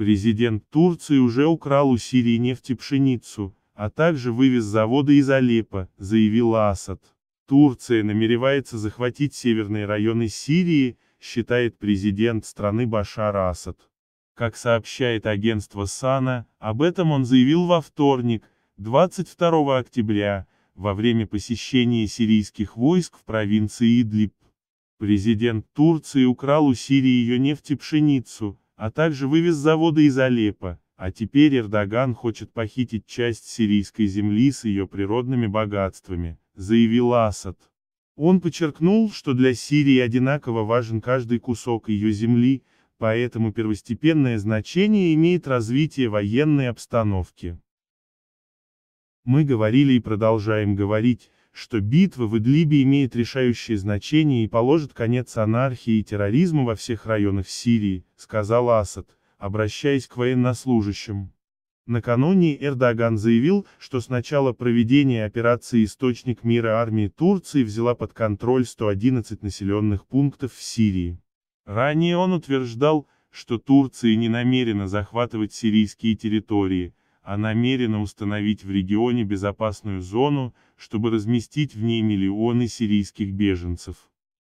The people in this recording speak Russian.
Президент Турции уже украл у Сирии нефть и пшеницу, а также вывез заводы из Алеппо, заявил Асад. Турция намеревается захватить северные районы Сирии, считает президент страны Башар Асад. Как сообщает агентство САНА, об этом он заявил во вторник, 22 октября, во время посещения сирийских войск в провинции Идлиб. Президент Турции украл у Сирии ее нефть и пшеницу, а также вывез заводы из Алеппо, а теперь Эрдоган хочет похитить часть сирийской земли с ее природными богатствами, заявил Асад. Он подчеркнул, что для Сирии одинаково важен каждый кусок ее земли, поэтому первостепенное значение имеет развитие военной обстановки. Мы говорили и продолжаем говорить, что битва в Идлибе имеет решающее значение и положит конец анархии и терроризму во всех районах Сирии, сказал Асад, обращаясь к военнослужащим. Накануне Эрдоган заявил, что с начала проведения операции «Источник мира» армии Турции взяла под контроль 111 населенных пунктов в Сирии. Ранее он утверждал, что Турция не намерена захватывать сирийские территории, а намерена установить в регионе безопасную зону, чтобы разместить в ней миллионы сирийских беженцев.